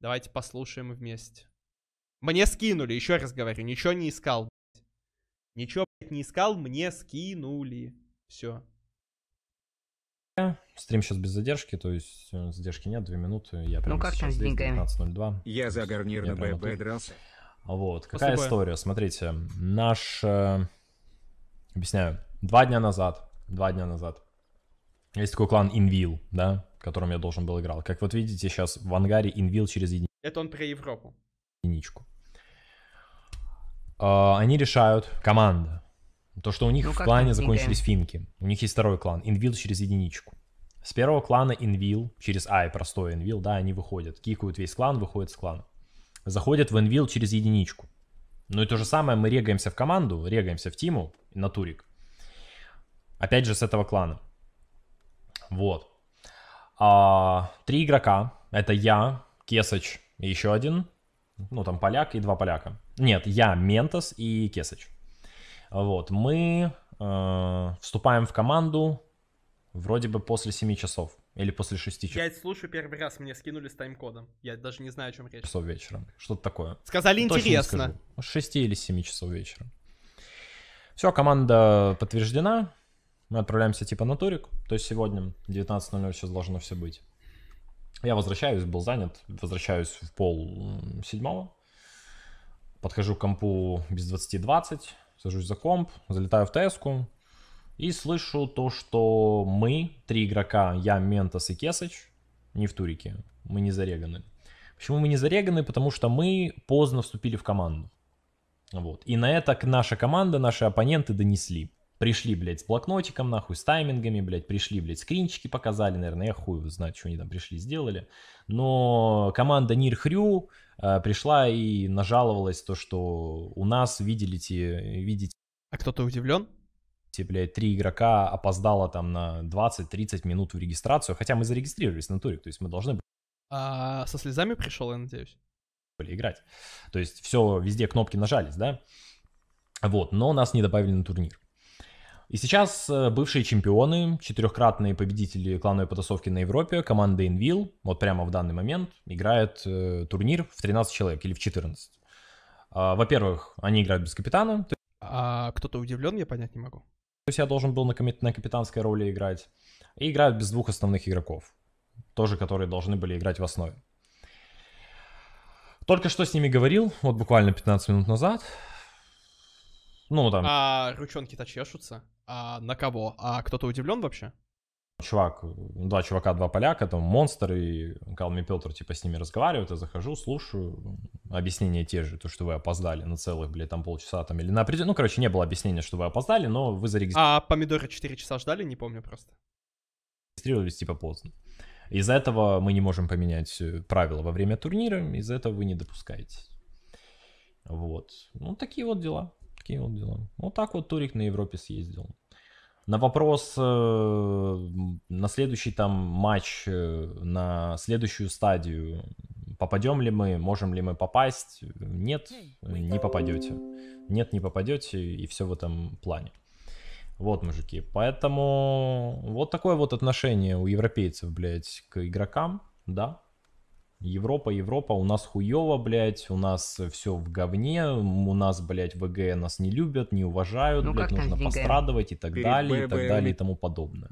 Давайте послушаем вместе. Мне скинули, еще раз говорю, ничего не искал. Ничего, блядь, не искал, мне скинули. Все. Стрим сейчас без задержки, то есть э, задержки нет, две минуты. Я прямо ну как там с деньгами? Я за гарнир на ББ дрался. Вот, После какая После история? Смотрите, наш... Э, объясняю. Два дня назад, два дня назад, есть такой клан Invil, да? которым я должен был играл. Как вот видите, сейчас в ангаре инвил через единичку. Это он про Европу. Единичку. А, они решают, команда, то, что у них ну, в клане закончились финки. У них есть второй клан, инвил через единичку. С первого клана инвил, через ай, простой инвил, да, они выходят. Кикают весь клан, выходят с клана. Заходят в инвил через единичку. Ну и то же самое мы регаемся в команду, регаемся в тиму, на турик. Опять же с этого клана. Вот. А, три игрока. Это я, Кесач и еще один. Ну, там поляк и два поляка. Нет, я, Ментос и Кесач. Вот, мы э, вступаем в команду вроде бы после 7 часов. Или после 6 часов. Я это слушаю первый раз, мне скинули с тайм-кодом. Я даже не знаю, о чем речь. Часов вечером. Что-то такое. Сказали ну, интересно. С 6 или 7 часов вечера. Все, команда подтверждена. Мы отправляемся типа на турик, то есть сегодня 19.00 сейчас должно все быть. Я возвращаюсь, был занят, возвращаюсь в пол седьмого, подхожу к компу без 20.20, сажусь за комп, залетаю в тс и слышу то, что мы, три игрока, я, Ментос и Кесач, не в турике, мы не зареганы. Почему мы не зареганы? Потому что мы поздно вступили в команду. Вот. И на это наша команда, наши оппоненты донесли. Пришли, блядь, с блокнотиком, нахуй, с таймингами, блядь, пришли, блядь, скринчики показали, наверное, я хуй знаю, что они там пришли, сделали. Но команда Нир Хрю э, пришла и нажаловалась то, что у нас, видели те видите... А кто-то удивлен? те блядь, три игрока опоздало там на 20-30 минут в регистрацию, хотя мы зарегистрировались на туре, то есть мы должны... А со слезами пришел, я надеюсь? Были играть. То есть все, везде кнопки нажались, да? Вот, но нас не добавили на турнир. И сейчас э, бывшие чемпионы, четырехкратные победители клановой потасовки на Европе, команда Invil, вот прямо в данный момент, играет э, турнир в 13 человек или в 14. А, во-первых, они играют без капитана. А кто-то удивлен, я понять не могу. То есть я должен был на, капит- на капитанской роли играть. И играют без двух основных игроков, тоже которые должны были играть в основе. Только что с ними говорил, вот буквально 15 минут назад. Ну, там... А ручонки-то чешутся? А на кого? А кто-то удивлен вообще? Чувак, два чувака, два поляка, там монстр и Калми Петр, типа, с ними разговаривают, я захожу, слушаю, объяснения те же, то, что вы опоздали на целых, блядь, там полчаса там или на определенном, ну, короче, не было объяснения, что вы опоздали, но вы зарегистрировались. А помидоры 4 часа ждали, не помню просто. Регистрировались, типа, поздно. Из-за этого мы не можем поменять э, правила во время турнира, из-за этого вы не допускаетесь. Вот. Ну, такие вот дела. Такие вот дела. Вот так вот Турик на Европе съездил. На вопрос э, на следующий там матч, э, на следующую стадию, попадем ли мы, можем ли мы попасть, э, нет, не попадете. Нет, не попадете, и все в этом плане. Вот, мужики, поэтому вот такое вот отношение у европейцев, блядь, к игрокам, да, Европа, Европа, у нас хуево, блядь, у нас все в говне, у нас, блядь, ВГ нас не любят, не уважают, ну, блядь, нужно пострадывать и так Перед далее, и так далее, и тому подобное.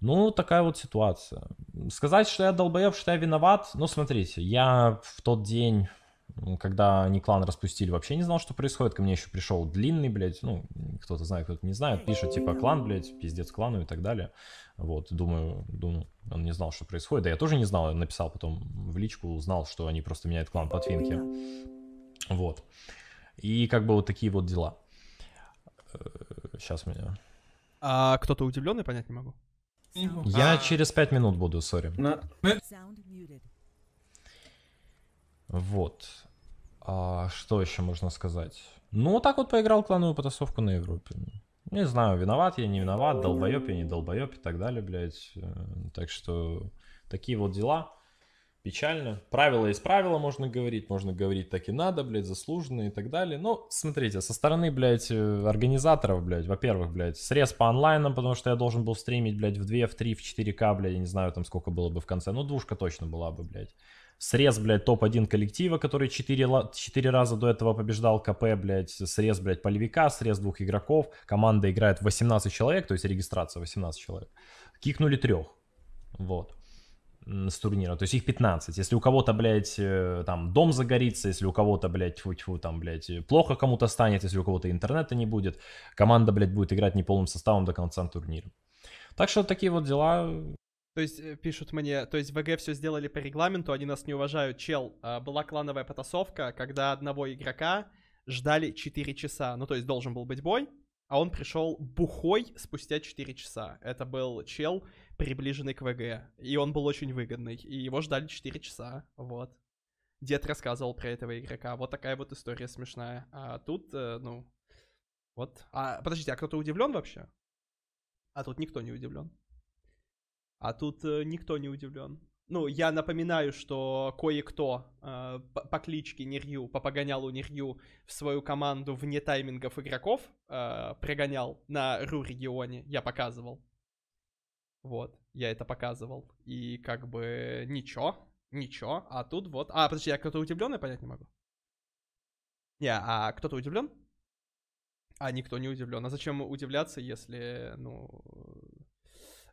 Ну, такая вот ситуация. Сказать, что я долбоеб, что я виноват, ну, смотрите, я в тот день, когда они клан распустили, вообще не знал, что происходит. Ко мне еще пришел длинный, блядь, ну, кто-то знает, кто-то не знает, пишет, типа, клан, блядь, пиздец клану и так далее. Вот, думаю, думаю, не знал, что происходит. Да я тоже не знал, написал потом в личку, узнал, что они просто меняют клан по твинке. Вот. И как бы вот такие вот дела. Сейчас э, меня... А кто-то удивленный, понять не могу. Я а... через пять минут буду, сори. Вот. А, что еще можно сказать? Ну, так вот поиграл клановую потасовку на Европе. Ну, не знаю, виноват я, не виноват, долбоеб я, не долбоеб и так далее, блядь. Э, так что такие вот дела. Печально. Правила есть правила можно говорить, можно говорить так и надо, блядь, заслуженно и так далее. Но смотрите, со стороны, блядь, э, организаторов, блядь, во-первых, блядь, срез по онлайнам, потому что я должен был стримить, блядь, в 2, в 3, в 4К, блядь, я не знаю там сколько было бы в конце, ну, двушка точно была бы, блядь. Срез, блядь, топ-1 коллектива, который 4, 4 раза до этого побеждал КП, блядь. Срез, блядь, полевика, срез двух игроков. Команда играет 18 человек, то есть регистрация 18 человек. Кикнули трех. Вот с турнира, то есть их 15. Если у кого-то, блядь, э, там дом загорится, если у кого-то, блядь, фу -тьфу, там, блядь, э, плохо кому-то станет, если у кого-то интернета не будет, команда, блядь, будет играть неполным составом до конца турнира. Так что такие вот дела. То есть э, пишут мне, то есть ВГ все сделали по регламенту, они нас не уважают. Чел, а, была клановая потасовка, когда одного игрока ждали 4 часа. Ну, то есть должен был быть бой, а он пришел бухой спустя 4 часа. Это был чел, приближенный к ВГ, и он был очень выгодный, и его ждали 4 часа, вот. Дед рассказывал про этого игрока. Вот такая вот история смешная. А тут, э, ну, вот. А, подождите, а кто-то удивлен вообще? А тут никто не удивлен. А тут э, никто не удивлен. Ну, я напоминаю, что кое-кто э, по, кличке Нерью, по погонялу Нерью в свою команду вне таймингов игроков э, прогонял на Ру-регионе. Я показывал. Вот, я это показывал. И как бы ничего, ничего. А тут вот... А, подожди, я а кто-то удивлен, я понять не могу. Не, а кто-то удивлен? А никто не удивлен. А зачем удивляться, если, ну,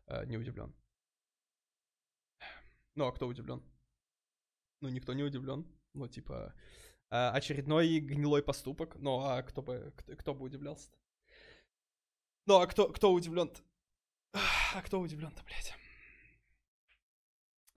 э, не удивлен? Ну, а кто удивлен? Ну, никто не удивлен. Ну, типа, а, очередной гнилой поступок. Ну, а кто бы, кто, кто бы удивлялся? -то? Ну, а кто, кто удивлен? -то? А кто удивлен-то, блядь?